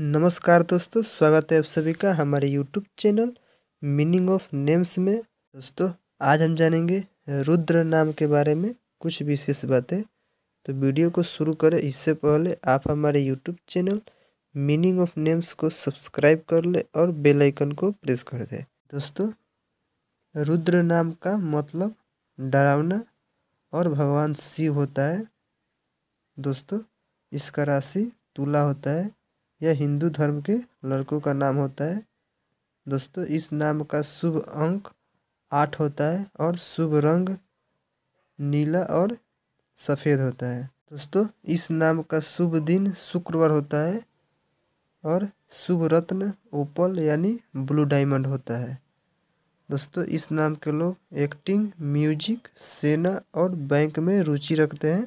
नमस्कार दोस्तों स्वागत है आप सभी का हमारे YouTube channel Meaning of Names में दोस्तों आज हम जानेंगे रुद्र नाम के बारे में कुछ विशेष बातें तो वीडियो को शुरू करें इससे पहले आप हमारे YouTube channel Meaning of Names को सब्सक्राइब कर ले और बेल आइकन को प्रेस कर दे दोस्तों रुद्र नाम का मतलब डरावना और भगवान शिव होता है दोस्तों इसका राशि तुला होता है यह हिंदू धर्म के लड़कों का नाम होता है दोस्तों इस नाम का शुभ अंक आठ होता है और शुभ रंग नीला और सफ़ेद होता है दोस्तों इस नाम का शुभ दिन शुक्रवार होता है और शुभ रत्न ओपल यानी ब्लू डायमंड होता है दोस्तों इस नाम के लोग एक्टिंग म्यूजिक सेना और बैंक में रुचि रखते हैं